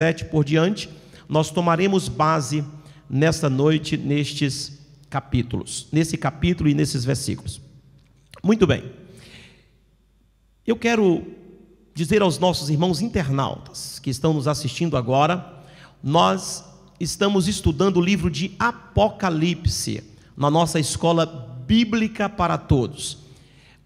7 por diante, nós tomaremos base nesta noite nestes capítulos, nesse capítulo e nesses versículos. Muito bem. Eu quero dizer aos nossos irmãos internautas que estão nos assistindo agora, nós estamos estudando o livro de Apocalipse na nossa escola bíblica para todos.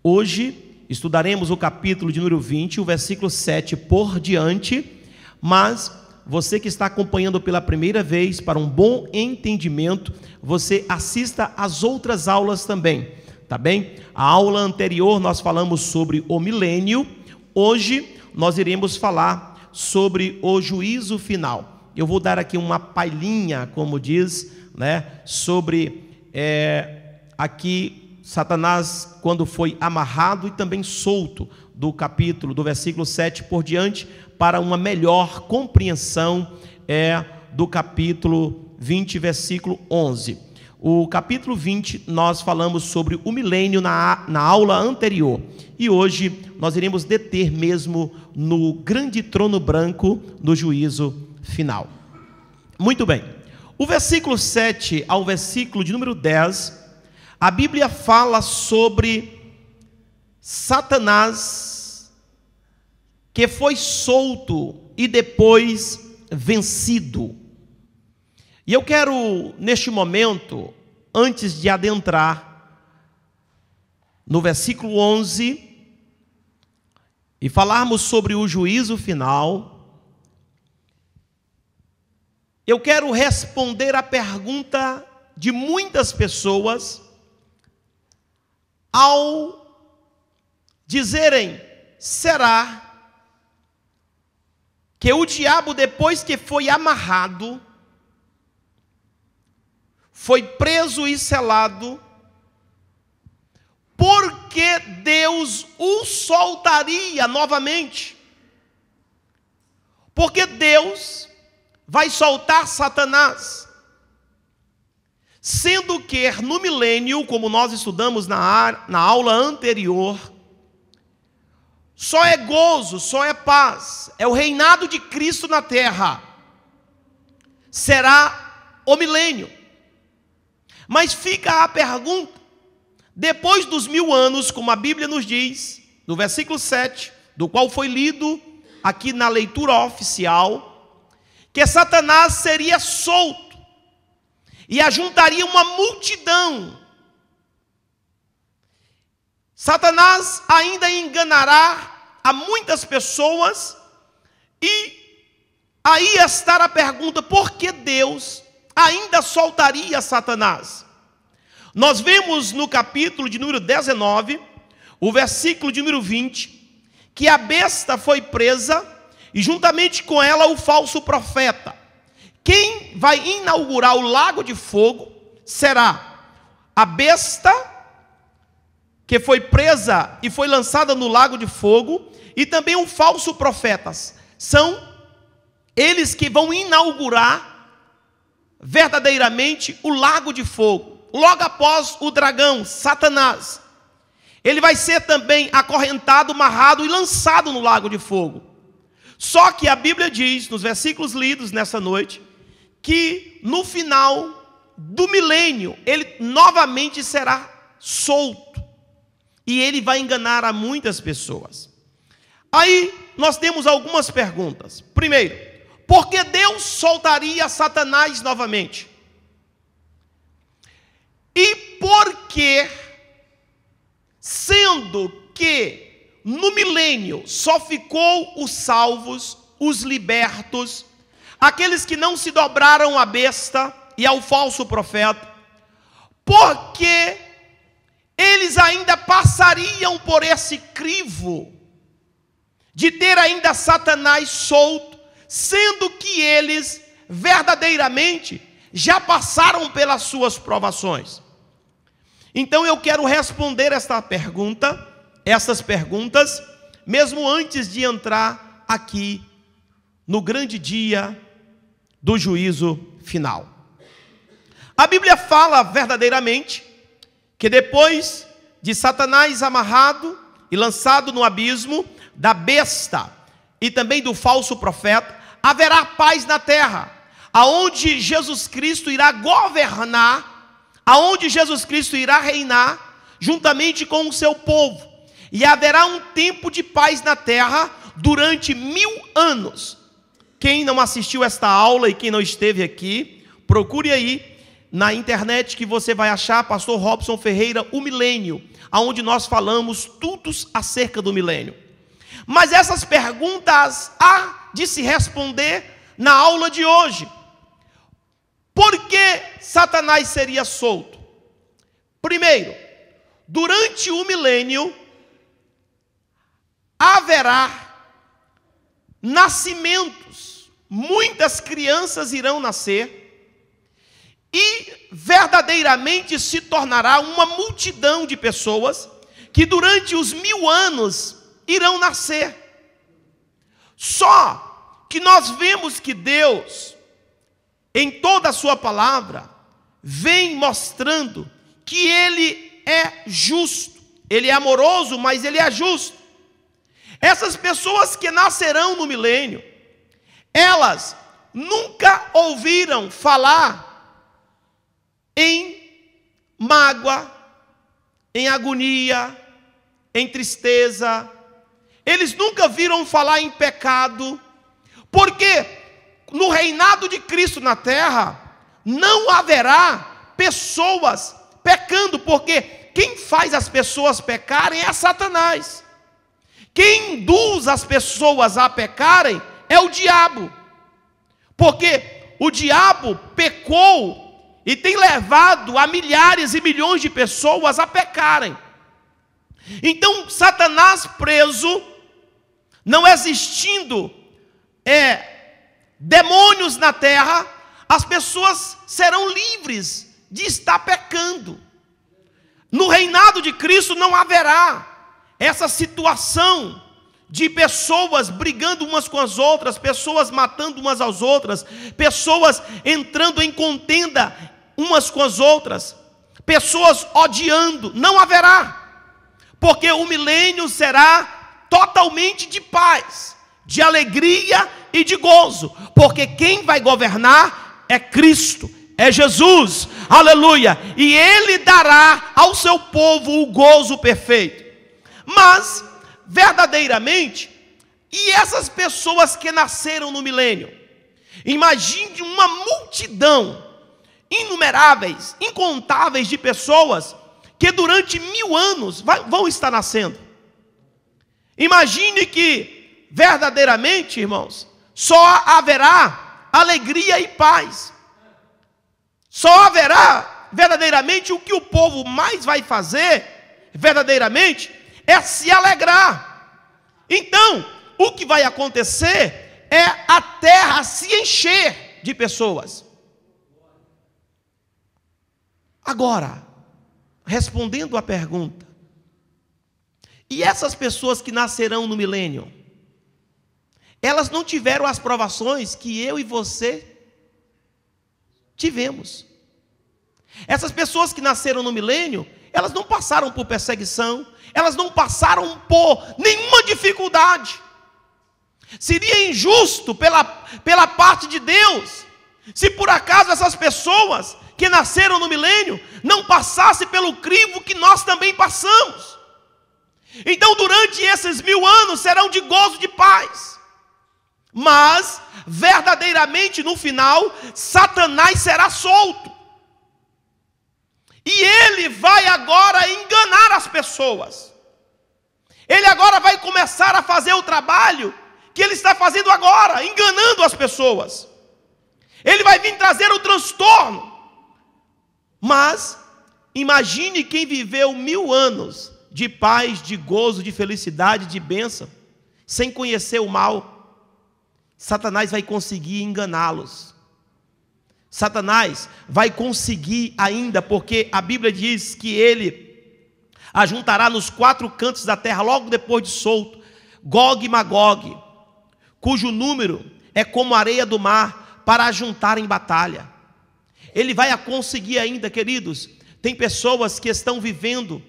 Hoje estudaremos o capítulo de número 20, o versículo 7 por diante, mas você que está acompanhando pela primeira vez, para um bom entendimento, você assista às outras aulas também, tá bem? A aula anterior nós falamos sobre o milênio, hoje nós iremos falar sobre o juízo final. Eu vou dar aqui uma palhinha, como diz, né, sobre é, aqui Satanás quando foi amarrado e também solto do capítulo, do versículo 7 por diante, para uma melhor compreensão é do capítulo 20, versículo 11. O capítulo 20, nós falamos sobre o milênio na, na aula anterior. E hoje nós iremos deter mesmo no grande trono branco no juízo final. Muito bem. O versículo 7 ao versículo de número 10, a Bíblia fala sobre Satanás que foi solto e depois vencido. E eu quero, neste momento, antes de adentrar no versículo 11 e falarmos sobre o juízo final, eu quero responder à pergunta de muitas pessoas ao dizerem: será que o diabo, depois que foi amarrado, foi preso e selado, porque Deus o soltaria novamente. Porque Deus vai soltar Satanás. Sendo que no milênio, como nós estudamos na, na aula anterior, só é gozo, só é paz. É o reinado de Cristo na terra. Será o milênio. Mas fica a pergunta: depois dos mil anos, como a Bíblia nos diz, no versículo 7, do qual foi lido aqui na leitura oficial, que Satanás seria solto e ajuntaria uma multidão. Satanás ainda enganará a muitas pessoas, e aí está a pergunta: por que Deus ainda soltaria Satanás? Nós vemos no capítulo de número 19, o versículo de número 20, que a besta foi presa e juntamente com ela o falso profeta. Quem vai inaugurar o lago de fogo será a besta que foi presa e foi lançada no lago de fogo, e também um falso profeta. São eles que vão inaugurar verdadeiramente o lago de fogo. Logo após o dragão, Satanás, ele vai ser também acorrentado, amarrado e lançado no lago de fogo. Só que a Bíblia diz, nos versículos lidos nessa noite, que no final do milênio ele novamente será solto. E ele vai enganar a muitas pessoas. Aí nós temos algumas perguntas. Primeiro, por que Deus soltaria Satanás novamente? E por que, sendo que no milênio só ficou os salvos, os libertos, aqueles que não se dobraram à besta e ao falso profeta, por que eles ainda passariam por esse crivo de ter ainda Satanás solto, sendo que eles verdadeiramente já passaram pelas suas provações. Então eu quero responder esta pergunta, essas perguntas, mesmo antes de entrar aqui no grande dia do juízo final. A Bíblia fala verdadeiramente que depois de Satanás amarrado e lançado no abismo, da besta e também do falso profeta, haverá paz na terra, aonde Jesus Cristo irá governar, aonde Jesus Cristo irá reinar, juntamente com o seu povo, e haverá um tempo de paz na terra durante mil anos. Quem não assistiu esta aula e quem não esteve aqui, procure aí na internet que você vai achar Pastor Robson Ferreira, o Milênio, aonde nós falamos tudo acerca do milênio. Mas essas perguntas há de se responder na aula de hoje. Por que Satanás seria solto? Primeiro, durante o milênio haverá nascimentos. Muitas crianças irão nascer e verdadeiramente se tornará uma multidão de pessoas que durante os mil anos irão nascer. Só que nós vemos que Deus, em toda a Sua palavra, vem mostrando que Ele é justo, Ele é amoroso, mas Ele é justo. Essas pessoas que nascerão no milênio, elas nunca ouviram falar em mágoa, em agonia, em tristeza. Eles nunca viram falar em pecado, porque no reinado de Cristo na terra não haverá pessoas pecando, porque quem faz as pessoas pecarem é Satanás. Quem induz as pessoas a pecarem é o diabo. Porque o diabo pecou e tem levado a milhares e milhões de pessoas a pecarem. Então, Satanás preso, não existindo é, demônios na terra, as pessoas serão livres de estar pecando. No reinado de Cristo não haverá essa situação de pessoas brigando umas com as outras, pessoas matando umas às outras, pessoas entrando em contenda umas com as outras, pessoas odiando, não haverá, porque o milênio será totalmente de paz, de alegria e de gozo, porque quem vai governar é Cristo, é Jesus, aleluia, e Ele dará ao seu povo o gozo perfeito. Mas, verdadeiramente, e essas pessoas que nasceram no milênio? Imagine uma multidão inumeráveis, incontáveis de pessoas que durante mil anos vão estar nascendo. Imagine que, verdadeiramente, irmãos, só haverá alegria e paz. Só haverá verdadeiramente o que o povo mais vai fazer, verdadeiramente, é se alegrar. Então, o que vai acontecer é a terra se encher de pessoas. Agora, respondendo à pergunta, e essas pessoas que nascerão no milênio, elas não tiveram as provações que eu e você tivemos. Essas pessoas que nasceram no milênio, elas não passaram por perseguição, elas não passaram por nenhuma dificuldade. Seria injusto pela, pela parte de Deus se por acaso essas pessoas que nasceram no milênio não passasse pelo crivo que nós também passamos. Então, durante esses mil anos serão de gozo de paz. Mas, verdadeiramente no final, Satanás será solto. E ele vai agora enganar as pessoas. Ele agora vai começar a fazer o trabalho que ele está fazendo agora, enganando as pessoas. Ele vai vir trazer o transtorno. Mas imagine quem viveu mil anos de paz, de gozo, de felicidade, de bênção, sem conhecer o mal. Satanás vai conseguir enganá-los. Satanás vai conseguir ainda, porque a Bíblia diz que ele ajuntará nos quatro cantos da terra, logo depois de solto, Gog e Magog, cujo número é como areia do mar, para ajuntar em batalha. Ele vai a conseguir ainda, queridos. Tem pessoas que estão vivendo,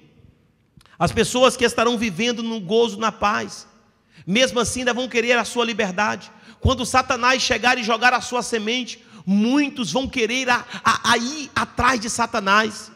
as pessoas que estarão vivendo no gozo, na paz. Mesmo assim, ainda vão querer a sua liberdade. Quando Satanás chegar e jogar a sua semente, muitos vão querer a, a, a ir atrás de Satanás.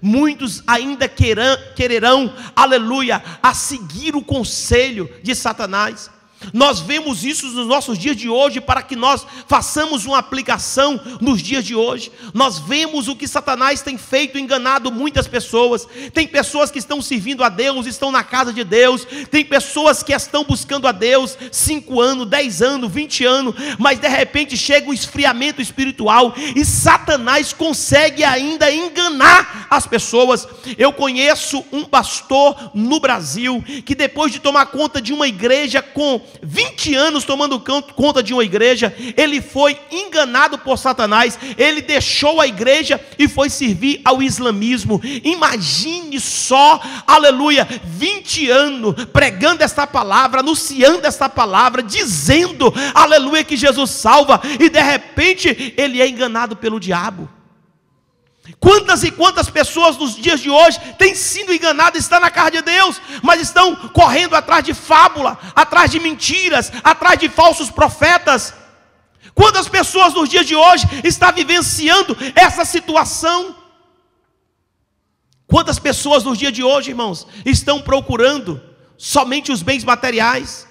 Muitos ainda quererão, aleluia, a seguir o conselho de Satanás. Nós vemos isso nos nossos dias de hoje para que nós façamos uma aplicação nos dias de hoje. Nós vemos o que Satanás tem feito, enganado muitas pessoas. Tem pessoas que estão servindo a Deus, estão na casa de Deus. Tem pessoas que estão buscando a Deus 5 anos, 10 anos, 20 anos, mas de repente chega o um esfriamento espiritual e Satanás consegue ainda enganar as pessoas. Eu conheço um pastor no Brasil que depois de tomar conta de uma igreja com 20 anos tomando conta de uma igreja, ele foi enganado por Satanás, ele deixou a igreja e foi servir ao islamismo. Imagine só, aleluia, 20 anos pregando esta palavra, anunciando esta palavra, dizendo, aleluia, que Jesus salva, e de repente ele é enganado pelo diabo. Quantas e quantas pessoas nos dias de hoje têm sido enganadas, estão na cara de Deus, mas estão correndo atrás de fábula, atrás de mentiras, atrás de falsos profetas. Quantas pessoas nos dias de hoje estão vivenciando essa situação? Quantas pessoas nos dias de hoje, irmãos, estão procurando somente os bens materiais?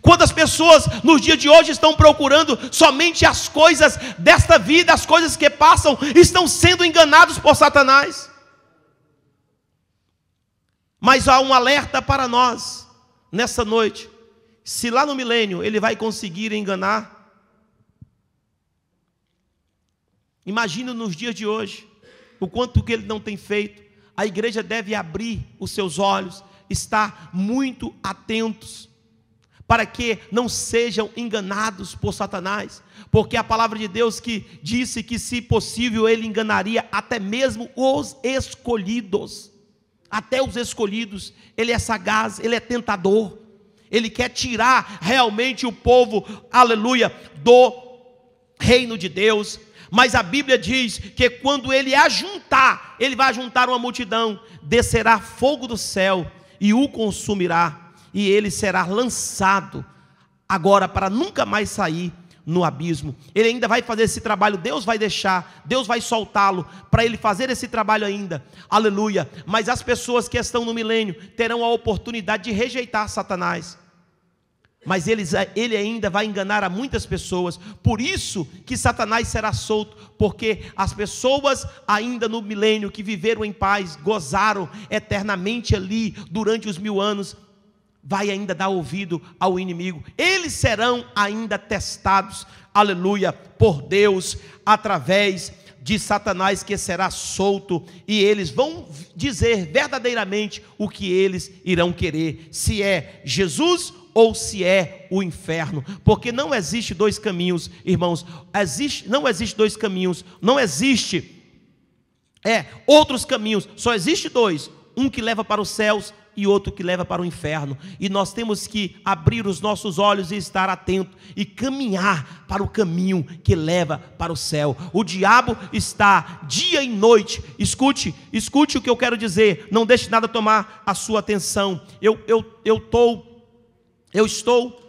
Quantas pessoas nos dias de hoje estão procurando somente as coisas desta vida, as coisas que passam, estão sendo enganados por Satanás? Mas há um alerta para nós nessa noite. Se lá no milênio ele vai conseguir enganar, imagina nos dias de hoje o quanto que ele não tem feito. A igreja deve abrir os seus olhos, estar muito atentos para que não sejam enganados por Satanás, porque a palavra de Deus que disse que, se possível, ele enganaria até mesmo os escolhidos. Até os escolhidos, ele é sagaz, ele é tentador, ele quer tirar realmente o povo, aleluia, do reino de Deus, mas a Bíblia diz que quando ele ajuntar, ele vai juntar uma multidão, descerá fogo do céu e o consumirá e ele será lançado agora para nunca mais sair no abismo. Ele ainda vai fazer esse trabalho, Deus vai deixar, Deus vai soltá-lo para ele fazer esse trabalho ainda. Aleluia. Mas as pessoas que estão no milênio terão a oportunidade de rejeitar Satanás. Mas ele, ele ainda vai enganar a muitas pessoas. Por isso que Satanás será solto, porque as pessoas ainda no milênio que viveram em paz, gozaram eternamente ali durante os mil anos, vai ainda dar ouvido ao inimigo. Eles serão ainda testados, aleluia, por Deus através de Satanás que será solto e eles vão dizer verdadeiramente o que eles irão querer, se é Jesus ou se é o inferno, porque não existe dois caminhos, irmãos. Existe, não existe dois caminhos, não existe é outros caminhos, só existe dois, um que leva para os céus e outro que leva para o inferno. E nós temos que abrir os nossos olhos e estar atento e caminhar para o caminho que leva para o céu. O diabo está dia e noite. Escute, escute o que eu quero dizer. Não deixe nada tomar a sua atenção. Eu eu eu tô eu estou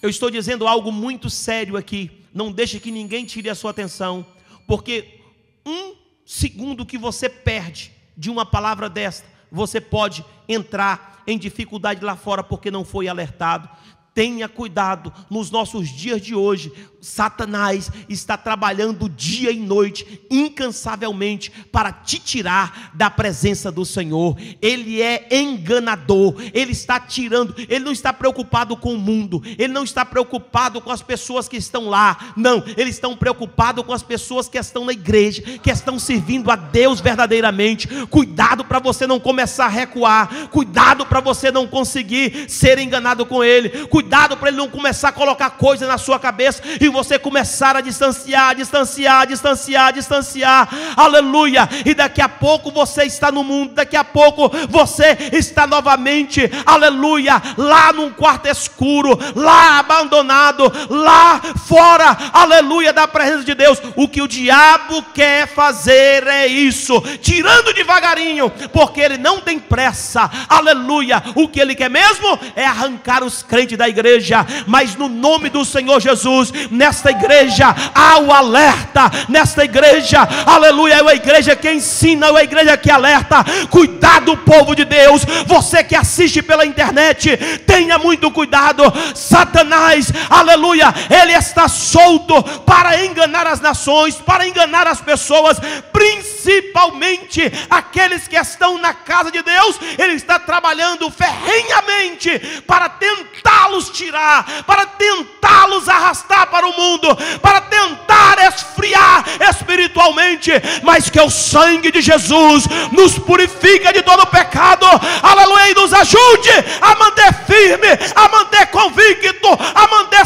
eu estou dizendo algo muito sério aqui. Não deixe que ninguém tire a sua atenção, porque um segundo que você perde de uma palavra desta, você pode entrar em dificuldade lá fora porque não foi alertado. Tenha cuidado nos nossos dias de hoje, Satanás está trabalhando dia e noite, incansavelmente, para te tirar da presença do Senhor. Ele é enganador, ele está tirando, ele não está preocupado com o mundo, ele não está preocupado com as pessoas que estão lá, não, eles estão preocupados com as pessoas que estão na igreja, que estão servindo a Deus verdadeiramente. Cuidado para você não começar a recuar, cuidado para você não conseguir ser enganado com ele, cuidado para ele não começar a colocar coisa na sua cabeça e você começar a distanciar, distanciar, distanciar, distanciar. Aleluia! E daqui a pouco você está no mundo, daqui a pouco você está novamente, aleluia, lá num quarto escuro, lá abandonado, lá fora, aleluia, da presença de Deus. O que o diabo quer fazer é isso, tirando devagarinho, porque ele não tem pressa, aleluia. O que ele quer mesmo é arrancar os crentes da igreja, mas no nome do Senhor Jesus, nesta igreja há o alerta, nesta igreja, aleluia, é a igreja que ensina, é a igreja que alerta. Cuidado, povo de Deus, você que assiste pela internet, tenha muito cuidado. Satanás, aleluia, ele está solto para enganar as nações, para enganar as pessoas, principalmente principalmente aqueles que estão na casa de Deus, Ele está trabalhando ferrenhamente para tentá-los tirar, para tentá-los arrastar para o mundo, para tentar esfriar espiritualmente, mas que o sangue de Jesus nos purifica de todo pecado, aleluia, e nos ajude a manter firme, a manter convicto, a manter,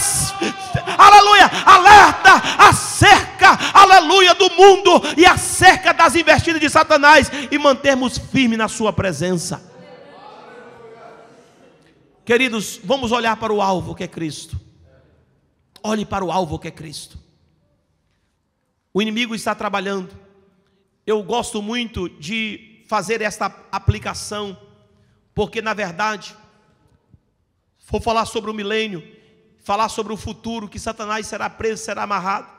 aleluia, alerta Acerta aleluia, do mundo e acerca das investidas de Satanás e mantermos firme na Sua presença. Queridos, vamos olhar para o alvo que é Cristo. Olhe para o alvo que é Cristo. O inimigo está trabalhando. Eu gosto muito de fazer esta aplicação, porque na verdade, vou falar sobre o milênio, falar sobre o futuro, que Satanás será preso, será amarrado.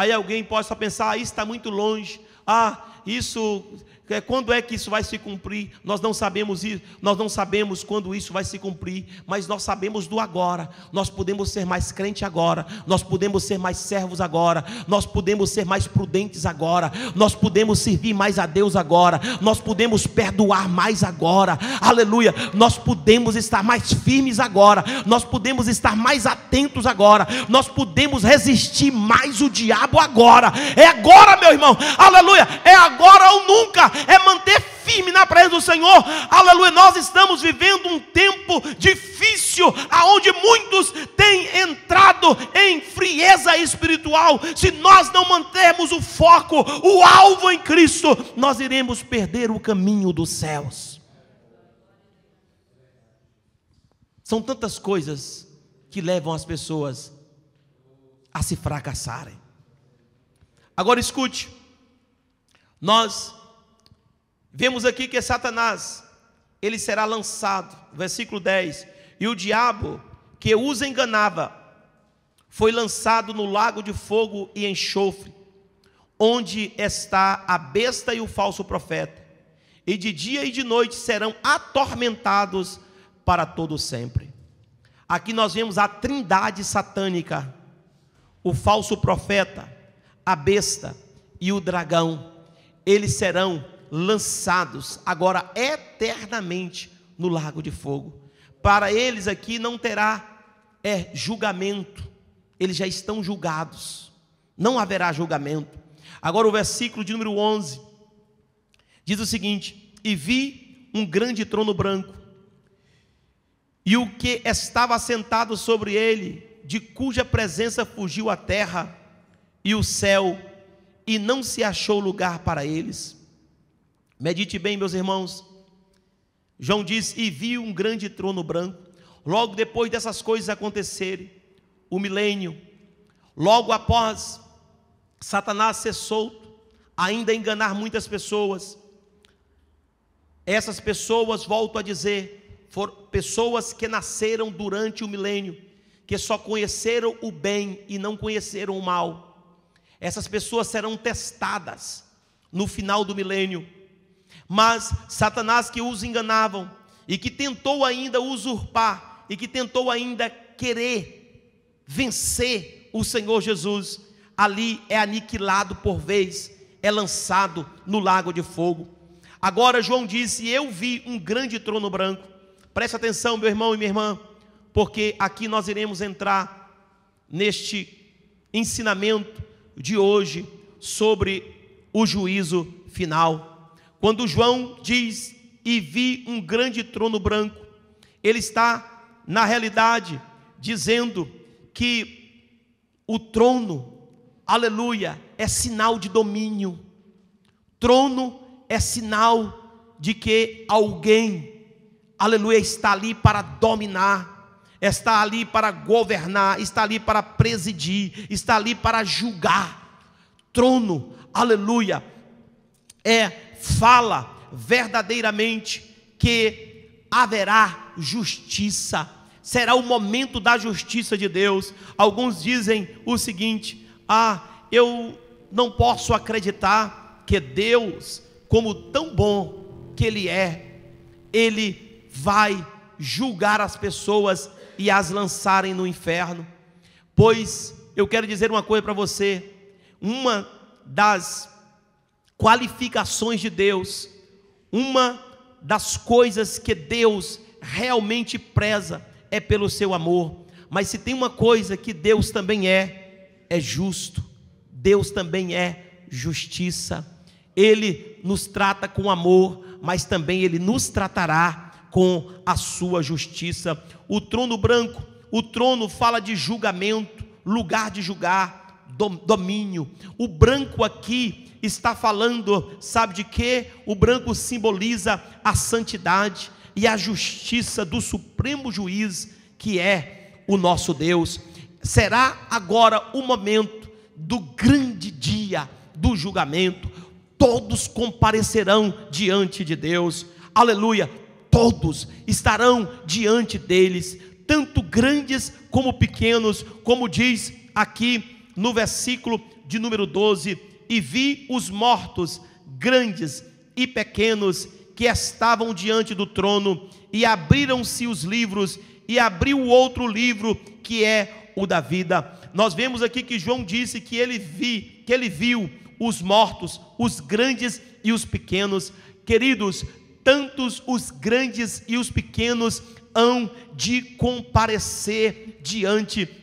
Aí alguém possa pensar, ah, isso está muito longe, ah, isso é, quando é que isso vai se cumprir? Nós não sabemos isso, nós não sabemos quando isso vai se cumprir, mas nós sabemos do agora. Nós podemos ser mais crente agora, nós podemos ser mais servos agora, nós podemos ser mais prudentes agora, nós podemos servir mais a Deus agora, nós podemos perdoar mais agora. Aleluia! Nós podemos estar mais firmes agora, nós podemos estar mais atentos agora, nós podemos resistir mais o diabo agora. É agora, meu irmão. Aleluia! É agora ou nunca é manter firme na presença do Senhor. Aleluia, nós estamos vivendo um tempo difícil, aonde muitos têm entrado em frieza espiritual. Se nós não mantermos o foco, o alvo em Cristo, nós iremos perder o caminho dos céus. São tantas coisas que levam as pessoas a se fracassarem. Agora escute, nós Vemos aqui que Satanás, ele será lançado, versículo 10. E o diabo que os enganava foi lançado no lago de fogo e enxofre, onde está a besta e o falso profeta. E de dia e de noite serão atormentados para todo sempre. Aqui nós vemos a trindade satânica: o falso profeta, a besta e o dragão. Eles serão lançados agora eternamente no lago de fogo. Para eles aqui não terá é, julgamento, eles já estão julgados, não haverá julgamento. Agora, o versículo de número 11 diz o seguinte: E vi um grande trono branco, e o que estava assentado sobre ele, de cuja presença fugiu a terra e o céu, e não se achou lugar para eles. Medite bem, meus irmãos. João diz: E viu um grande trono branco. Logo depois dessas coisas acontecerem, o milênio, logo após Satanás ser solto, ainda enganar muitas pessoas. Essas pessoas, volto a dizer, foram pessoas que nasceram durante o milênio, que só conheceram o bem e não conheceram o mal. Essas pessoas serão testadas no final do milênio mas Satanás que os enganavam e que tentou ainda usurpar e que tentou ainda querer vencer o Senhor Jesus, ali é aniquilado por vez, é lançado no lago de fogo. Agora João disse: Eu vi um grande trono branco. Preste atenção, meu irmão e minha irmã, porque aqui nós iremos entrar neste ensinamento de hoje sobre o juízo final. Quando João diz: E vi um grande trono branco, ele está, na realidade, dizendo que o trono, aleluia, é sinal de domínio, trono é sinal de que alguém, aleluia, está ali para dominar está ali para governar, está ali para presidir, está ali para julgar. Trono, aleluia, é fala verdadeiramente que haverá justiça. Será o momento da justiça de Deus. Alguns dizem o seguinte: "Ah, eu não posso acreditar que Deus, como tão bom que ele é, ele vai julgar as pessoas e as lançarem no inferno". Pois eu quero dizer uma coisa para você, uma das qualificações de Deus, uma das coisas que Deus realmente preza é pelo seu amor. Mas se tem uma coisa que Deus também é, é justo. Deus também é justiça. Ele nos trata com amor, mas também ele nos tratará com a sua justiça. O trono branco, o trono fala de julgamento, lugar de julgar domínio. O branco aqui está falando, sabe de quê? O branco simboliza a santidade e a justiça do supremo juiz que é o nosso Deus. Será agora o momento do grande dia do julgamento. Todos comparecerão diante de Deus. Aleluia! Todos estarão diante deles, tanto grandes como pequenos, como diz aqui no versículo de número 12: E vi os mortos, grandes e pequenos, que estavam diante do trono, e abriram-se os livros, e abriu o outro livro, que é o da vida. Nós vemos aqui que João disse que ele vi, que ele viu os mortos, os grandes e os pequenos. Queridos, tantos os grandes e os pequenos hão de comparecer diante de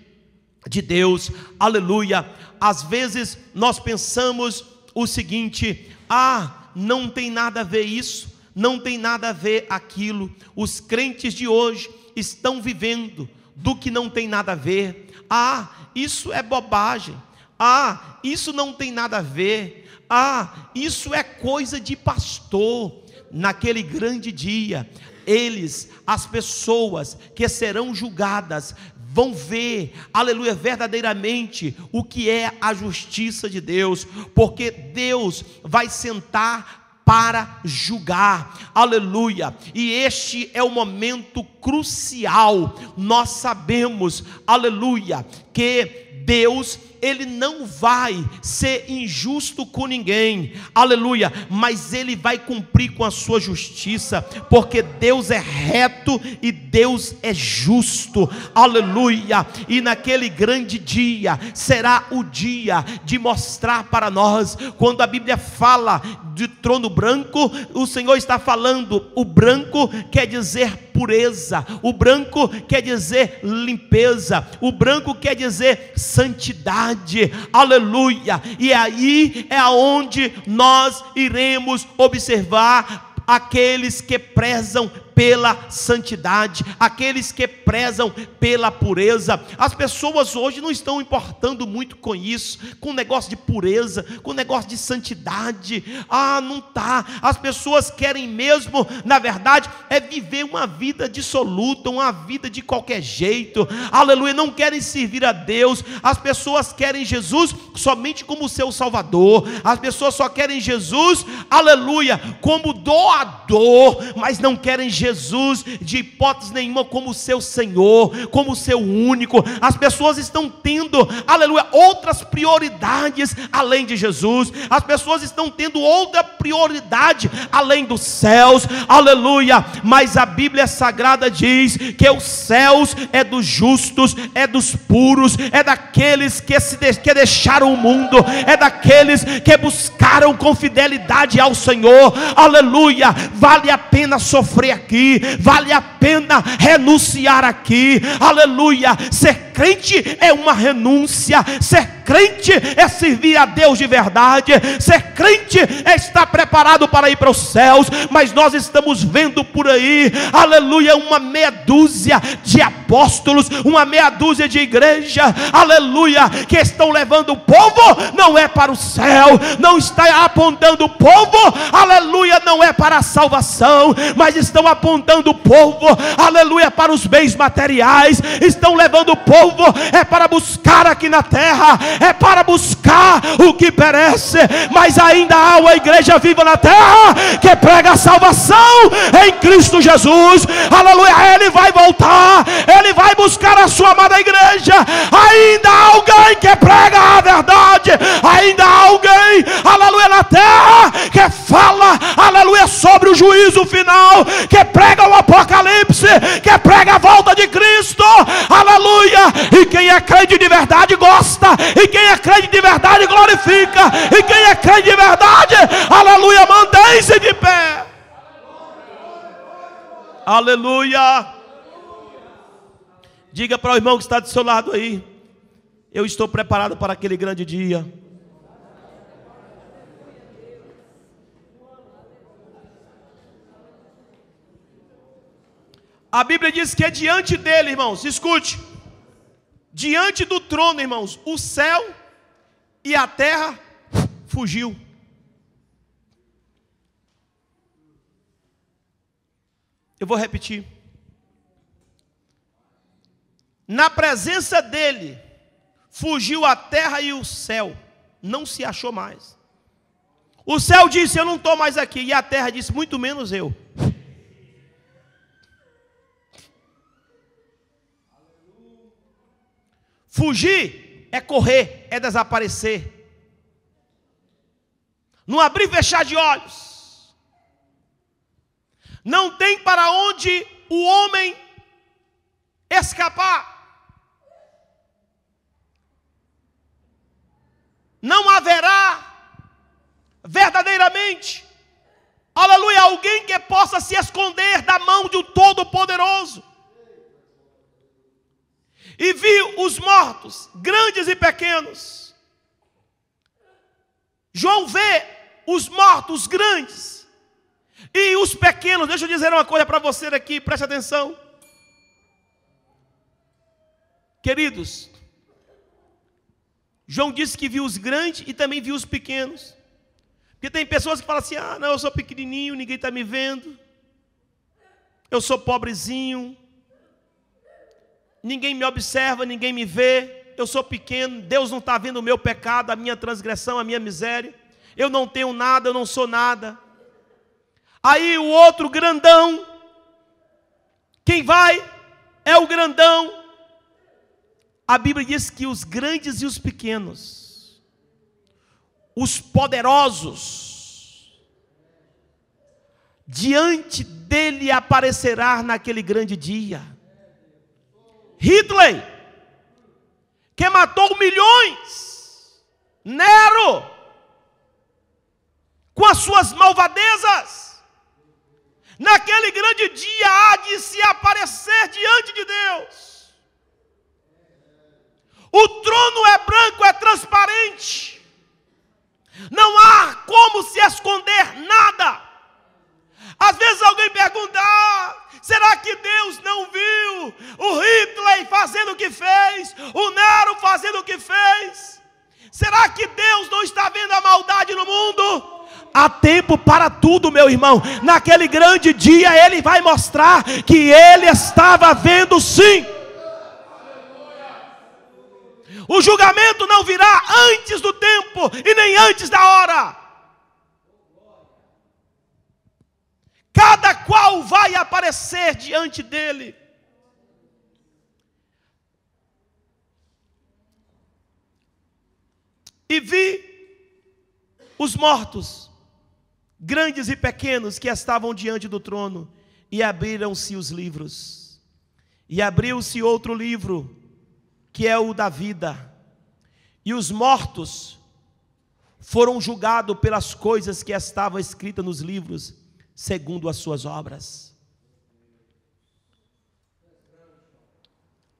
de Deus, aleluia. Às vezes nós pensamos o seguinte: ah, não tem nada a ver isso, não tem nada a ver aquilo. Os crentes de hoje estão vivendo do que não tem nada a ver. Ah, isso é bobagem. Ah, isso não tem nada a ver. Ah, isso é coisa de pastor. Naquele grande dia, eles, as pessoas que serão julgadas, vão ver, aleluia, verdadeiramente o que é a justiça de Deus, porque Deus vai sentar para julgar. Aleluia! E este é o momento crucial. Nós sabemos, aleluia, que Deus ele não vai ser injusto com ninguém, aleluia, mas ele vai cumprir com a sua justiça, porque Deus é reto e Deus é justo, aleluia, e naquele grande dia será o dia de mostrar para nós, quando a Bíblia fala de trono branco, o Senhor está falando, o branco quer dizer pureza, o branco quer dizer limpeza, o branco quer dizer santidade verdade, aleluia. E aí é aonde nós iremos observar aqueles que prezam pela santidade, aqueles que prezam pela pureza. As pessoas hoje não estão importando muito com isso, com o negócio de pureza, com o negócio de santidade. Ah, não tá. As pessoas querem mesmo, na verdade, é viver uma vida dissoluta, uma vida de qualquer jeito. Aleluia, não querem servir a Deus. As pessoas querem Jesus somente como seu salvador. As pessoas só querem Jesus, aleluia, como doador, mas não querem Jesus Jesus de hipótese nenhuma como seu Senhor, como seu único. As pessoas estão tendo, aleluia, outras prioridades além de Jesus. As pessoas estão tendo outra prioridade além dos céus, aleluia. Mas a Bíblia Sagrada diz que os céus é dos justos, é dos puros, é daqueles que, se de, que deixaram o mundo, é daqueles que buscaram com fidelidade ao Senhor, aleluia. Vale a pena sofrer aqui aqui, vale a pena renunciar aqui, aleluia. Ser crente é uma renúncia, ser crente é servir a Deus de verdade, ser crente é estar preparado para ir para os céus, mas nós estamos vendo por aí, aleluia, uma meia dúzia de apóstolos, uma meia dúzia de igreja, aleluia, que estão levando o povo, não é para o céu, não está apontando o povo, aleluia, não é para a salvação, mas estão apontando apontando o povo, aleluia, para os bens materiais, estão levando o povo é para buscar aqui na terra, é para buscar o que perece, mas ainda há uma igreja viva na terra que prega a salvação em Cristo Jesus, aleluia, ele vai voltar, ele vai buscar a sua amada igreja, ainda há alguém que prega a verdade, ainda há alguém, aleluia, na terra que fala, aleluia, sobre o juízo final, que prega o Apocalipse, que prega a volta de Cristo, aleluia. E quem é crente de verdade gosta, e quem é crente de verdade glorifica, e quem é crente de verdade, aleluia, mantém-se de pé. Aleluia. Diga para o irmão que está do seu lado aí: Eu estou preparado para aquele grande dia. A Bíblia diz que é diante dele, irmãos, escute. Diante do trono, irmãos, o céu e a terra fugiu. Eu vou repetir. Na presença dele, fugiu a terra e o céu, não se achou mais. O céu disse: Eu não estou mais aqui, e a terra disse: Muito menos eu. Fugir é correr, é desaparecer. Não abrir e fechar de olhos. Não tem para onde o homem escapar. Não haverá verdadeiramente, aleluia, alguém que possa se esconder da mão de um Todo-Poderoso e vi os mortos, grandes e pequenos. João vê os mortos grandes e os pequenos. Deixa eu dizer uma coisa para você aqui, preste atenção. Queridos, João disse que viu os grandes e também viu os pequenos. Porque tem pessoas que falam assim: ah, não, eu sou pequenininho, ninguém está me vendo. Eu sou pobrezinho, ninguém me observa, ninguém me vê, eu sou pequeno, Deus não está vendo o meu pecado, a minha transgressão, a minha miséria, eu não tenho nada, eu não sou nada. Aí o outro grandão, quem vai é o grandão. A Bíblia diz que os grandes e os pequenos, os poderosos, diante dele aparecerá naquele grande dia Hitler, que matou milhões, Nero, com as suas malvadezas, naquele grande dia há de se aparecer diante de Deus. O trono é branco, é transparente, não há como se esconder nada. Às vezes alguém pergunta: ah, será que Deus não viu o Hitler fazendo o que fez, o Nero fazendo o que fez? Será que Deus não está vendo a maldade no mundo? Há tempo para tudo, meu irmão. Naquele grande dia, Ele vai mostrar que Ele estava vendo sim. O julgamento não virá antes do tempo e nem antes da hora. cada qual vai aparecer diante dele. E vi os mortos, grandes e pequenos, que estavam diante do trono, e abriram-se os livros. E abriu-se outro livro, que é o da vida. E os mortos foram julgados pelas coisas que estavam escritas nos livros segundo as suas obras.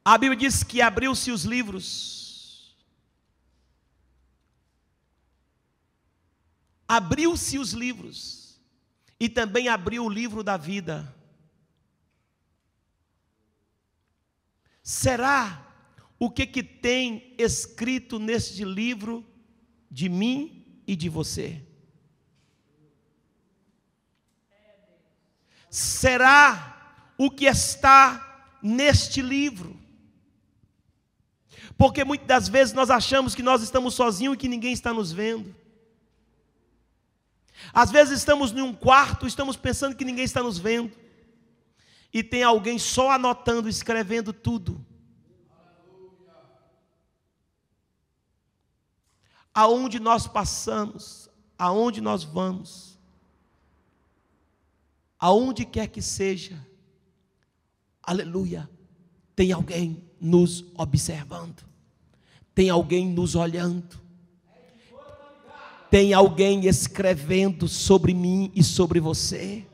A Bíblia diz que abriu-se os livros. Abriu-se os livros. E também abriu o livro da vida. Será o que que tem escrito neste livro de mim e de você? será o que está neste livro. Porque muitas das vezes nós achamos que nós estamos sozinhos e que ninguém está nos vendo. Às vezes estamos em um quarto, estamos pensando que ninguém está nos vendo. E tem alguém só anotando, escrevendo tudo. Aonde nós passamos, aonde nós vamos, aonde quer que seja, aleluia, tem alguém nos observando, tem alguém nos olhando, tem alguém escrevendo sobre mim e sobre você.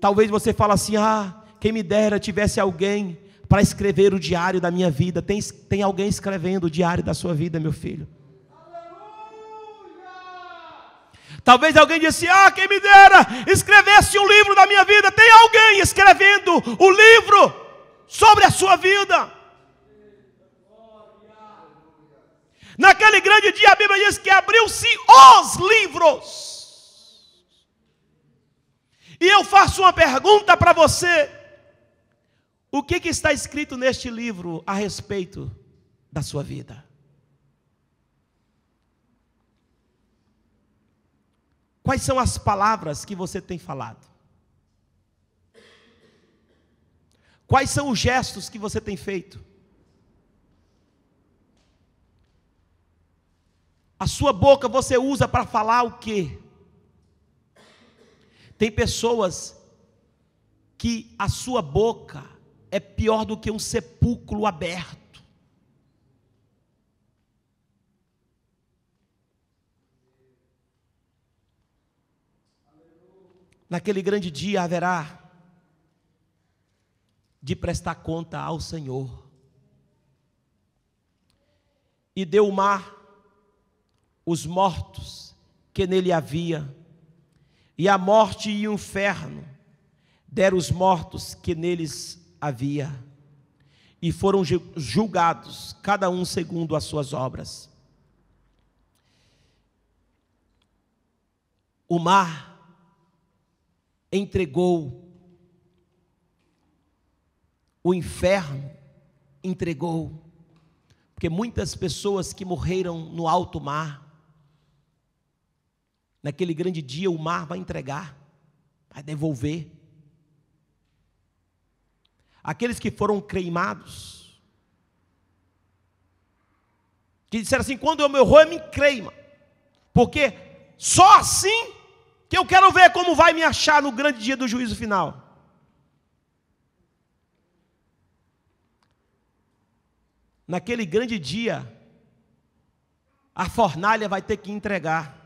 Talvez você fale assim: ah, quem me dera tivesse alguém para escrever o diário da minha vida. Tem, tem alguém escrevendo o diário da sua vida, meu filho. Talvez alguém disse: Ah, quem me dera escrevesse um livro da minha vida. Tem alguém escrevendo o um livro sobre a sua vida. Naquele grande dia, a Bíblia diz que abriu-se os livros. E eu faço uma pergunta para você: o que, que está escrito neste livro a respeito da sua vida? Quais são as palavras que você tem falado? Quais são os gestos que você tem feito? A sua boca você usa para falar o quê? Tem pessoas que a sua boca é pior do que um sepulcro aberto. Naquele grande dia haverá de prestar conta ao Senhor. E deu o mar os mortos que nele havia, e a morte e o inferno deram os mortos que neles havia, e foram julgados, cada um segundo as suas obras. O mar entregou. O inferno entregou. Porque muitas pessoas que morreram no alto mar, naquele grande dia o mar vai entregar, vai devolver. Aqueles que foram cremados, que disseram assim: quando eu morrer, me creima, porque só assim que eu quero ver como vai me achar no grande dia do juízo final. Naquele grande dia, a fornalha vai ter que entregar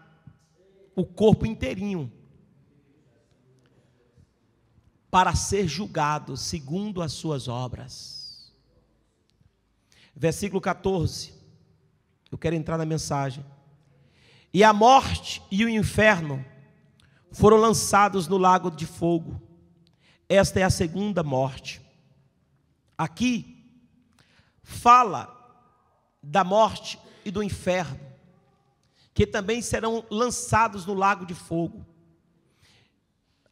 o corpo inteirinho para ser julgado segundo as suas obras. Versículo 14. Eu quero entrar na mensagem. E a morte e o inferno foram lançados no lago de fogo. Esta é a segunda morte. Aqui fala da morte e do inferno, que também serão lançados no lago de fogo.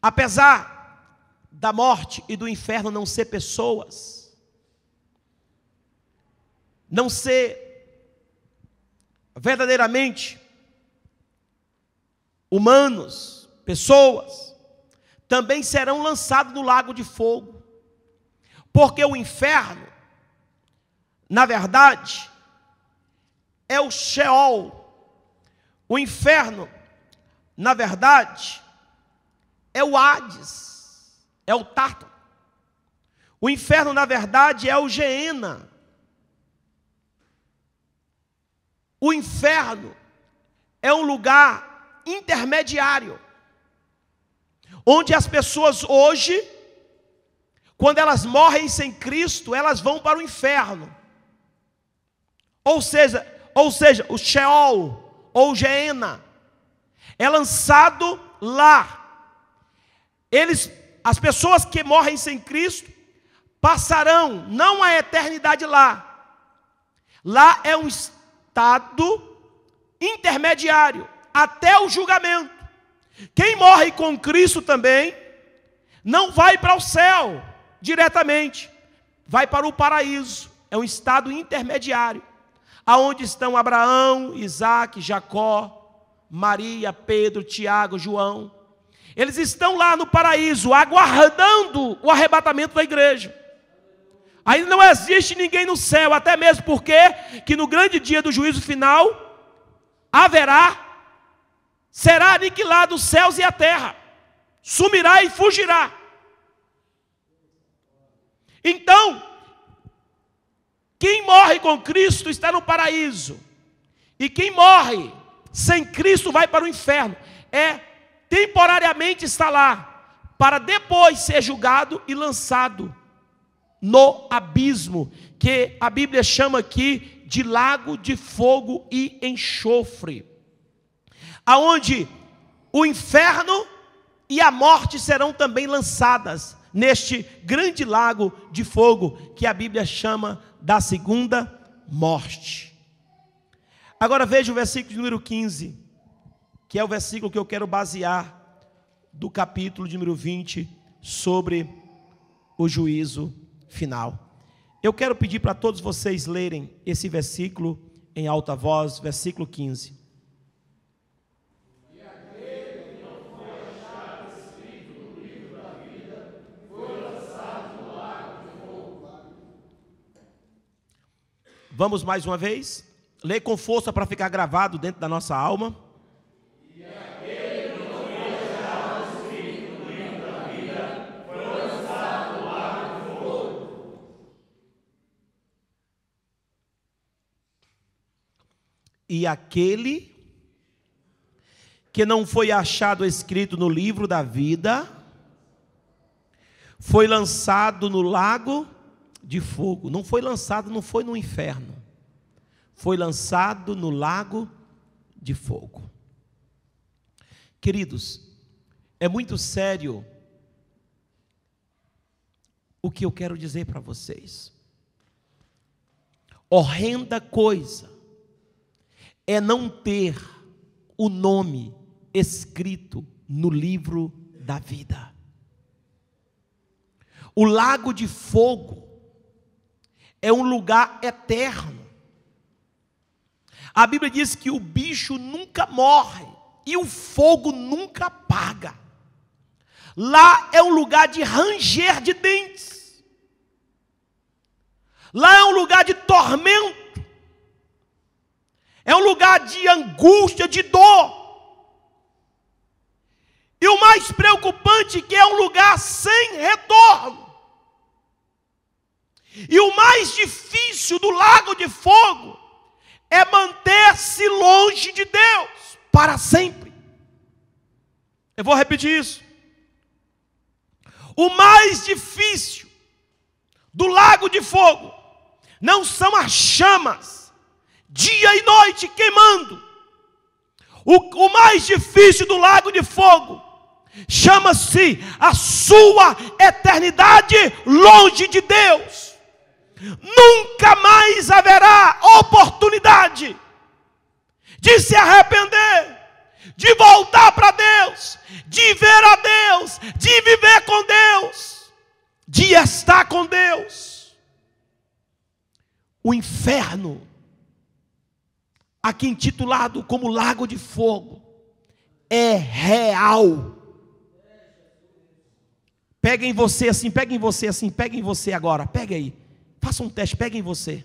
Apesar da morte e do inferno não ser pessoas, não ser verdadeiramente humanos, pessoas, também serão lançados no lago de fogo. Porque o inferno, na verdade, é o Sheol. O inferno, na verdade, é o Hades, é o Tártaro. O inferno, na verdade, é o Geena. O inferno é um lugar intermediário Onde as pessoas hoje, quando elas morrem sem Cristo, elas vão para o inferno. Ou seja, ou seja, o Sheol ou Geena é lançado lá. Eles, as pessoas que morrem sem Cristo passarão não a eternidade lá. Lá é um estado intermediário até o julgamento. Quem morre com Cristo também não vai para o céu diretamente, vai para o paraíso. É um estado intermediário, aonde estão Abraão, Isaac, Jacó, Maria, Pedro, Tiago, João. Eles estão lá no paraíso, aguardando o arrebatamento da igreja. Ainda não existe ninguém no céu, até mesmo porque que no grande dia do juízo final haverá será aniquilado os céus e a terra, sumirá e fugirá. Então, quem morre com Cristo está no paraíso, e quem morre sem Cristo vai para o inferno. É temporariamente está lá, para depois ser julgado e lançado no abismo, que a Bíblia chama aqui de lago de fogo e enxofre aonde o inferno e a morte serão também lançadas neste grande lago de fogo que a Bíblia chama da segunda morte. Agora veja o versículo número 15, que é o versículo que eu quero basear do capítulo de número 20 sobre o juízo final. Eu quero pedir para todos vocês lerem esse versículo em alta voz, versículo 15. Vamos mais uma vez? Lê com força para ficar gravado dentro da nossa alma. E aquele que não foi achado escrito no livro da vida foi lançado no lago de fogo. Não foi lançado, não foi no inferno. Foi lançado no lago de fogo. Queridos, é muito sério o que eu quero dizer para vocês. Horrenda coisa é não ter o nome escrito no livro da vida. O lago de fogo é um lugar eterno. A Bíblia diz que o bicho nunca morre e o fogo nunca apaga. Lá é um lugar de ranger de dentes. Lá é um lugar de tormento. É um lugar de angústia, de dor. E o mais preocupante é que é um lugar sem retorno. E o mais difícil do lago de fogo é manter-se longe de Deus para sempre. Eu vou repetir isso. O mais difícil do lago de fogo não são as chamas, dia e noite queimando. O, o mais difícil do lago de fogo chama-se a sua eternidade longe de Deus. Nunca mais haverá oportunidade de se arrepender, de voltar para Deus, de ver a Deus, de viver com Deus, de estar com Deus. O inferno, aqui intitulado como Lago de Fogo, é real. Peguem você assim, peguem você assim, peguem você agora, Pega aí. Faça um teste, pegue em você.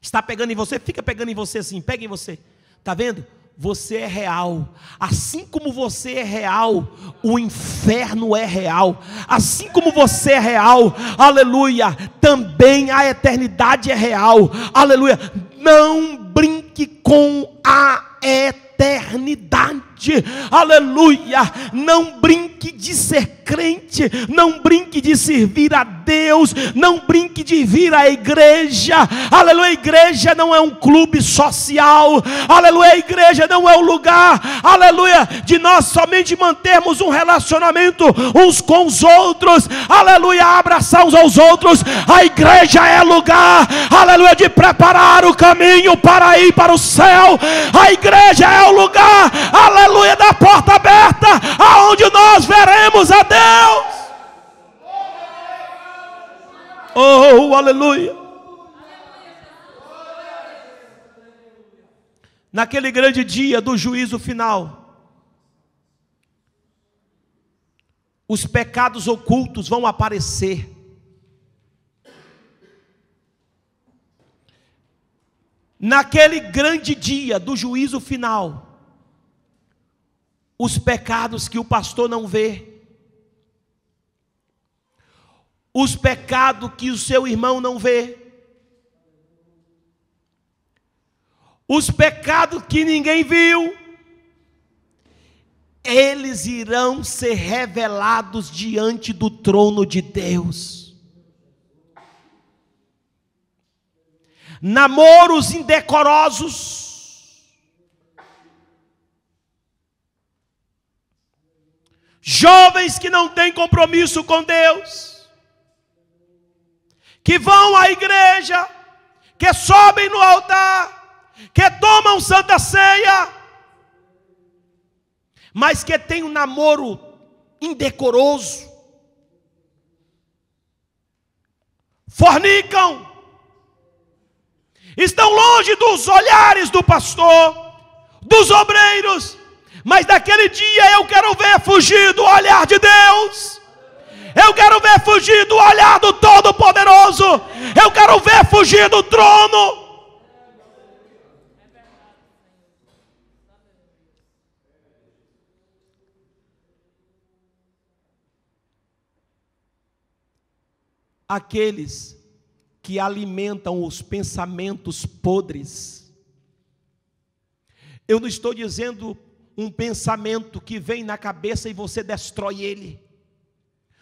Está pegando em você? Fica pegando em você assim, pega em você. Está vendo? Você é real. Assim como você é real, o inferno é real. Assim como você é real, aleluia, também a eternidade é real. Aleluia. Não brinque com a eternidade crente, aleluia. Não brinque de ser crente, não brinque de servir a Deus, não brinque de vir à igreja, aleluia. A igreja não é um clube social, aleluia. A igreja não é um lugar, aleluia, de nós somente mantermos um relacionamento uns com os outros, aleluia, abraçar uns aos outros. A igreja é lugar, aleluia, de preparar o caminho para ir para o céu. A igreja é o lugar, aleluia aleluia, da porta aberta, aonde nós veremos a Deus. Oh, aleluia. Naquele grande dia do juízo final, os pecados ocultos vão aparecer. Naquele grande dia do juízo final, os pecados que o pastor não vê, os pecados que o seu irmão não vê, os pecados que ninguém viu, eles irão ser revelados diante do trono de Deus. Namoros indecorosos, jovens que não têm compromisso com Deus, que vão à igreja, que sobem no altar, que tomam santa ceia, mas que têm um namoro indecoroso, fornicam, estão longe dos olhares do pastor, dos obreiros, mas naquele dia eu quero ver fugir do olhar de Deus. Eu quero ver fugir do olhar do Todo-Poderoso. Eu quero ver fugir do trono. Aqueles que alimentam os pensamentos podres. Eu não estou dizendo um pensamento que vem na cabeça e você destrói ele,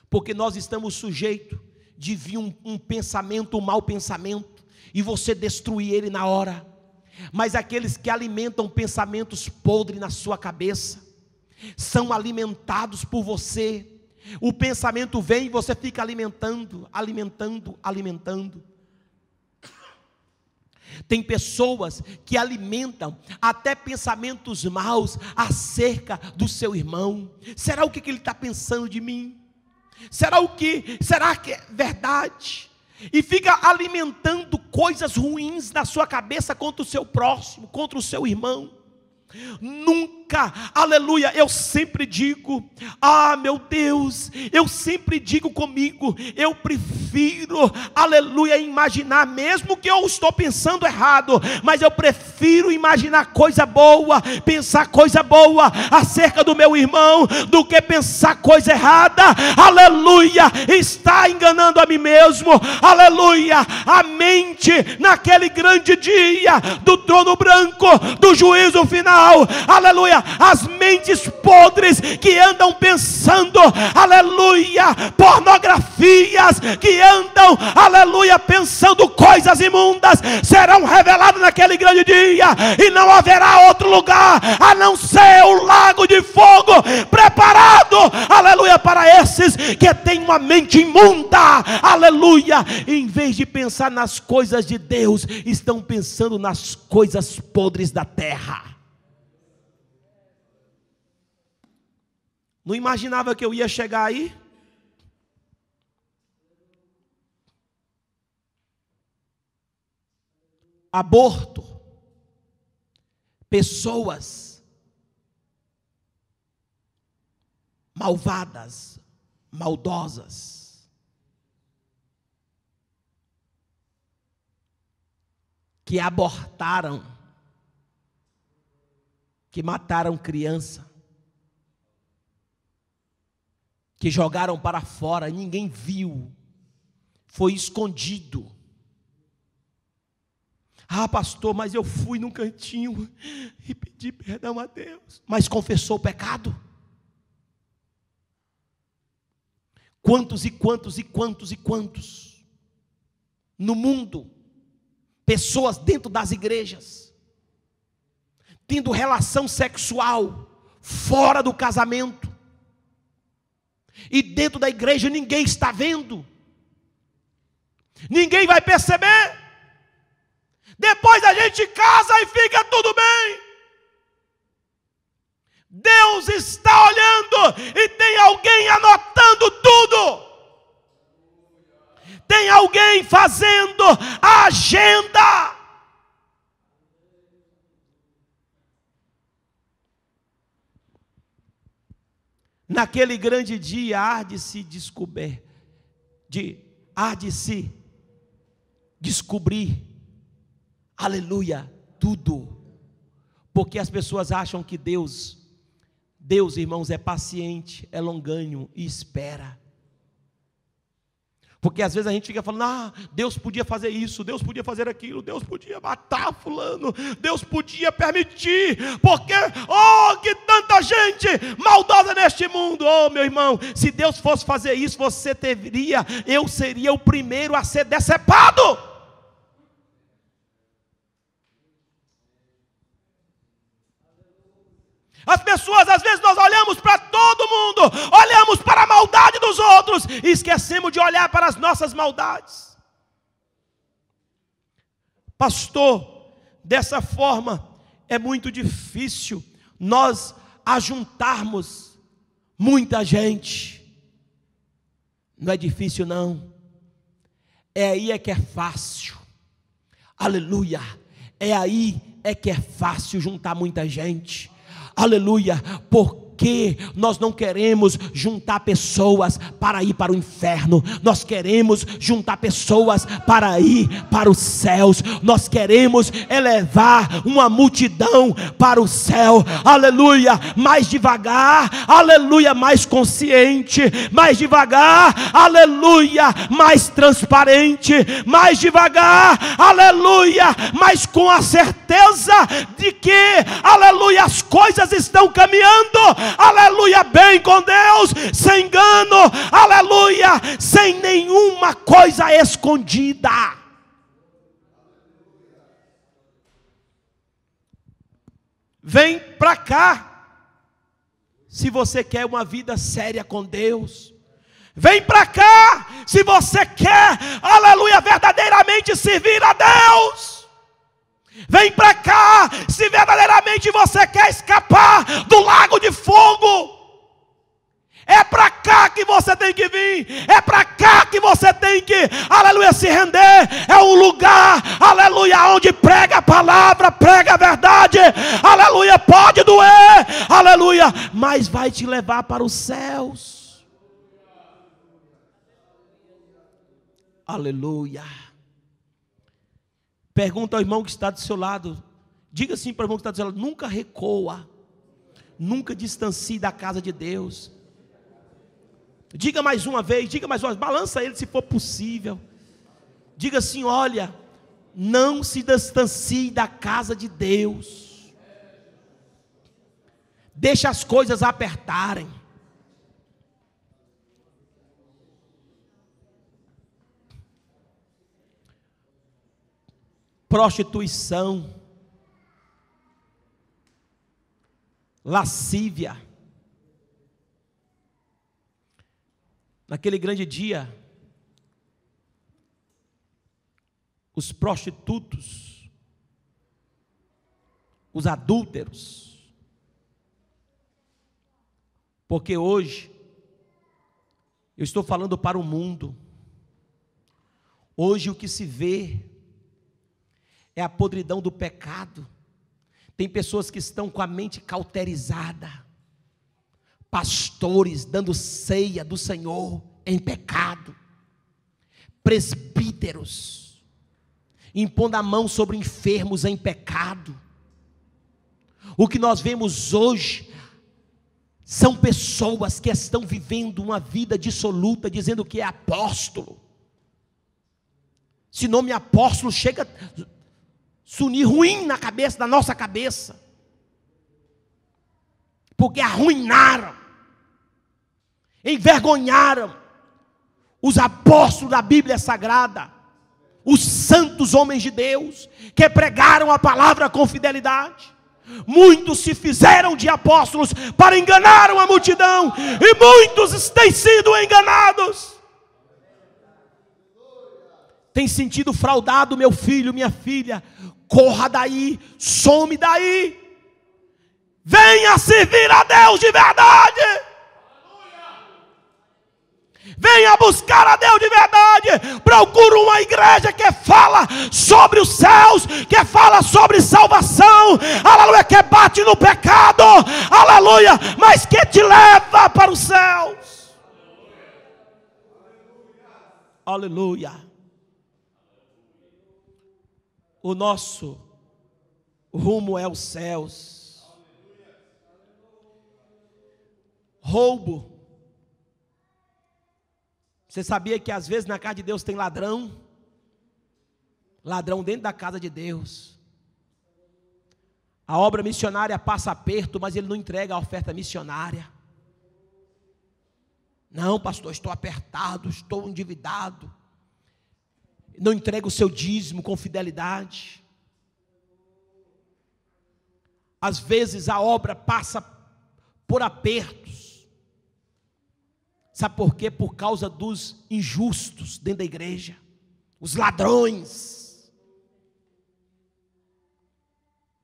porque nós estamos sujeitos de vir um, um pensamento, um mau pensamento, e você destruir ele na hora. Mas aqueles que alimentam pensamentos podres na sua cabeça, são alimentados por você. O pensamento vem e você fica alimentando, alimentando, alimentando. Tem pessoas que alimentam até pensamentos maus acerca do seu irmão. Será o que, ele está pensando de mim? Será o que? Será que é verdade? E fica alimentando coisas ruins na sua cabeça contra o seu próximo, contra o seu irmão. Nunca aleluia, eu sempre digo, ah meu Deus, eu sempre digo comigo, eu prefiro, aleluia, imaginar, mesmo que eu estou pensando errado, mas eu prefiro imaginar coisa boa, pensar coisa boa acerca do meu irmão, do que pensar coisa errada, aleluia, está enganando a mim mesmo, aleluia, a mente naquele grande dia do trono branco, do juízo final, aleluia, as mentes podres que andam pensando, aleluia, pornografias que andam, aleluia, pensando coisas imundas, serão reveladas naquele grande dia, e não haverá outro lugar a não ser o lago de fogo preparado, aleluia, para esses que têm uma mente imunda, aleluia, em vez de pensar nas coisas de Deus, estão pensando nas coisas podres da terra. Não imaginava que eu ia chegar aí? Aborto. Pessoas malvadas, maldosas. Que abortaram, que mataram criança que jogaram para fora, ninguém viu, foi escondido. Ah, pastor, mas eu fui num cantinho e pedi perdão a Deus, mas confessou o pecado. Quantos e quantos e quantos e quantos no mundo, pessoas dentro das igrejas, tendo relação sexual fora do casamento, e dentro da igreja ninguém está vendo. Ninguém vai perceber. Depois a gente casa e fica tudo bem. Deus está olhando e tem alguém anotando tudo. Tem alguém fazendo a agenda. naquele grande dia há de se descobrir, de, há de se descobrir, aleluia, tudo, porque as pessoas acham que Deus, Deus, irmãos, é paciente, é longânimo e espera. Porque às vezes a gente fica falando, ah, Deus podia fazer isso, Deus podia fazer aquilo, Deus podia matar fulano, Deus podia permitir, porque, oh, que tanta gente maldosa neste mundo, oh, meu irmão, se Deus fosse fazer isso, você teria, eu seria o primeiro a ser decepado. As pessoas, às vezes, nós olhamos para todo mundo, olhamos para a maldade dos outros e esquecemos de olhar para as nossas maldades. Pastor, dessa forma é muito difícil nós ajuntarmos muita gente. Não é difícil, não. É aí é que é fácil. Aleluia. É aí é que é fácil juntar muita gente aleluia, por que nós não queremos juntar pessoas para ir para o inferno, nós queremos juntar pessoas para ir para os céus, nós queremos elevar uma multidão para o céu, aleluia, mais devagar, aleluia, mais consciente, mais devagar, aleluia, mais transparente, mais devagar, aleluia, mas com a certeza de que, aleluia, as coisas estão caminhando aleluia, bem com Deus, sem engano, aleluia, sem nenhuma coisa escondida. Vem para cá. Se você quer uma vida séria com Deus, vem para cá. Se você quer, aleluia, verdadeiramente servir a Deus. Vem para cá, se verdadeiramente você quer escapar do lago de fogo. É para cá que você tem que vir, é para cá que você tem que, aleluia, se render. É um lugar, aleluia, onde prega a palavra, prega a verdade, aleluia. Pode doer, aleluia, mas vai te levar para os céus, aleluia. Pergunta ao irmão que está do seu lado. Diga assim para o irmão que está do seu lado: nunca recoa, nunca distancie da casa de Deus. Diga mais uma vez, diga mais uma vez, balança ele se for possível. Diga assim: olha, não se distancie da casa de Deus. Deixa as coisas apertarem. prostituição, lascívia. Naquele grande dia, os prostitutos, os adúlteros, porque hoje eu estou falando para o mundo. Hoje o que se vê é a podridão do pecado. Tem pessoas que estão com a mente cauterizada, pastores dando ceia do Senhor em pecado, presbíteros impondo a mão sobre enfermos em pecado. O que nós vemos hoje são pessoas que estão vivendo uma vida dissoluta, dizendo que é apóstolo. Se nome apóstolo chega, Suni ruim na cabeça, da nossa cabeça. Porque arruinaram, envergonharam os apóstolos da Bíblia Sagrada, os santos homens de Deus, que pregaram a palavra com fidelidade. Muitos se fizeram de apóstolos para enganar a multidão, e muitos têm sido enganados. Tem sentido fraudado, meu filho, minha filha, corra daí, some daí. Venha servir a Deus de verdade. Venha buscar a Deus de verdade. Procura uma igreja que fala sobre os céus, que fala sobre salvação, aleluia, que bate no pecado, aleluia, mas que te leva para os céus. Aleluia. aleluia o nosso rumo é os céus. Roubo. Você sabia que às vezes na casa de Deus tem ladrão? Ladrão dentro da casa de Deus. A obra missionária passa aperto, mas ele não entrega a oferta missionária. Não, pastor, estou apertado, estou endividado não entrega o seu dízimo com fidelidade. Às vezes a obra passa por apertos. Sabe por quê? Por causa dos injustos dentro da igreja, os ladrões.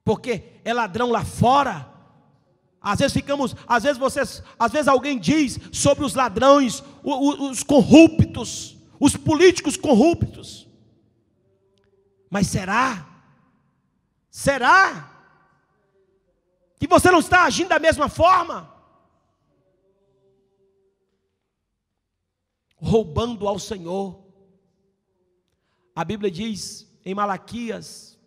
Porque é ladrão lá fora. Às vezes ficamos, às vezes vocês, às vezes alguém diz sobre os ladrões, os, os corruptos os políticos corruptos. Mas será? Será que você não está agindo da mesma forma? Roubando ao Senhor. A Bíblia diz em Malaquias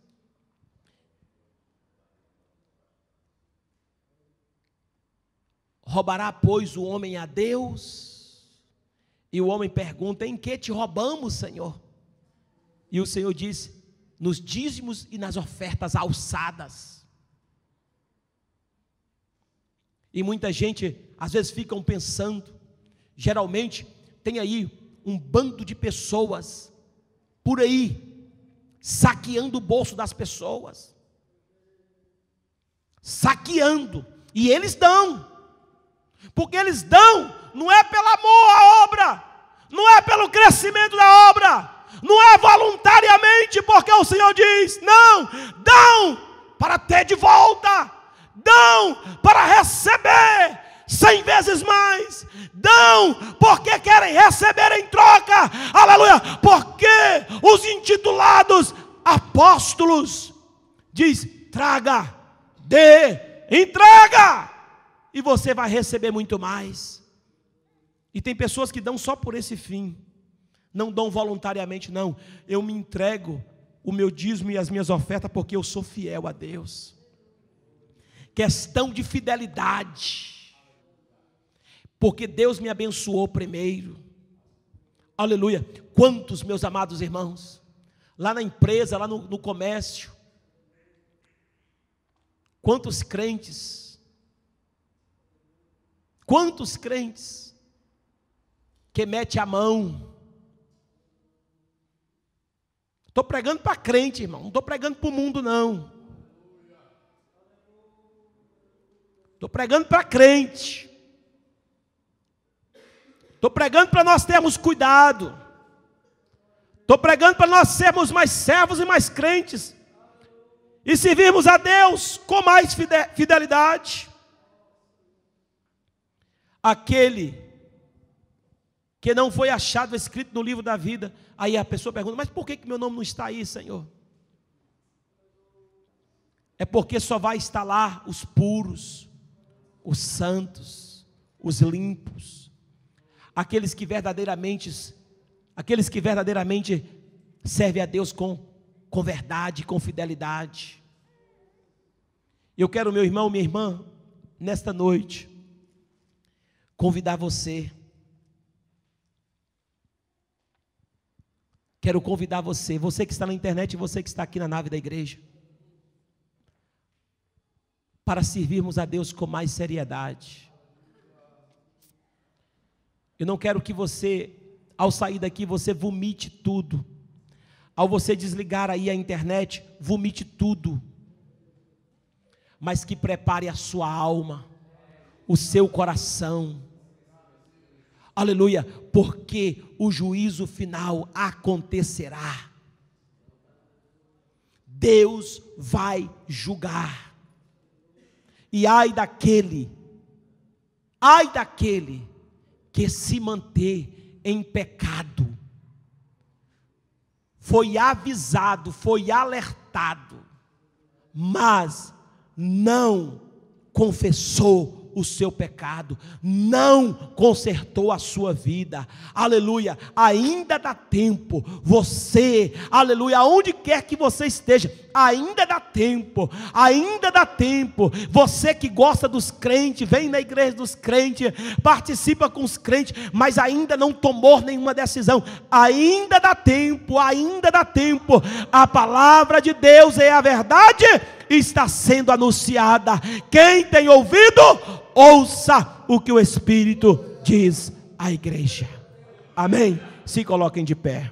Roubará, pois, o homem a Deus? E o homem pergunta: Em que te roubamos, Senhor? E o Senhor diz: Nos dízimos e nas ofertas alçadas. E muita gente, às vezes, ficam pensando, geralmente, tem aí um bando de pessoas por aí, saqueando o bolso das pessoas, saqueando, e eles dão, porque eles dão, não é pelo amor à obra, não é pelo crescimento da obra, não é voluntariamente, porque o Senhor diz: não, dão para ter de volta, dão para receber cem vezes mais, dão porque querem receber em troca, aleluia, porque os intitulados apóstolos diz: traga, dê, entrega e você vai receber muito mais. E tem pessoas que dão só por esse fim, não dão voluntariamente, não. Eu me entrego o meu dízimo e as minhas ofertas porque eu sou fiel a Deus. Questão de fidelidade, porque Deus me abençoou primeiro. Aleluia. Quantos, meus amados irmãos, lá na empresa, lá no, no comércio, quantos crentes Quantos crentes que mete a mão? Estou pregando para crente, irmão. Não estou pregando para o mundo, não. Estou pregando para crente. Estou pregando para nós termos cuidado. Estou pregando para nós sermos mais servos e mais crentes. E servirmos a Deus com mais fidelidade aquele que não foi achado escrito no livro da vida. Aí a pessoa pergunta: Mas por que, que meu nome não está aí, Senhor? É porque só vai estar lá os puros, os santos, os limpos, aqueles que verdadeiramente, aqueles que verdadeiramente servem a Deus com, com verdade, com fidelidade. Eu quero, meu irmão, minha irmã, nesta noite, convidar você. Quero convidar você, você que está na internet e você que está aqui na nave da igreja, para servirmos a Deus com mais seriedade. Eu não quero que você, ao sair daqui, você vomite tudo. Ao você desligar aí a internet, vomite tudo. Mas que prepare a sua alma, o seu coração Aleluia, porque o juízo final acontecerá. Deus vai julgar. E ai daquele, ai daquele que se manter em pecado. Foi avisado, foi alertado, mas não confessou o seu pecado, não consertou a sua vida. Aleluia! Ainda dá tempo. Você, aleluia, aonde quer que você esteja, ainda dá tempo. Ainda dá tempo. Você que gosta dos crentes, vem na igreja dos crentes, participa com os crentes, mas ainda não tomou nenhuma decisão. Ainda dá tempo, ainda dá tempo. A palavra de Deus é a verdade está sendo anunciada. Quem tem ouvido, ouça o que o Espírito diz à igreja. Amém? Se coloquem de pé.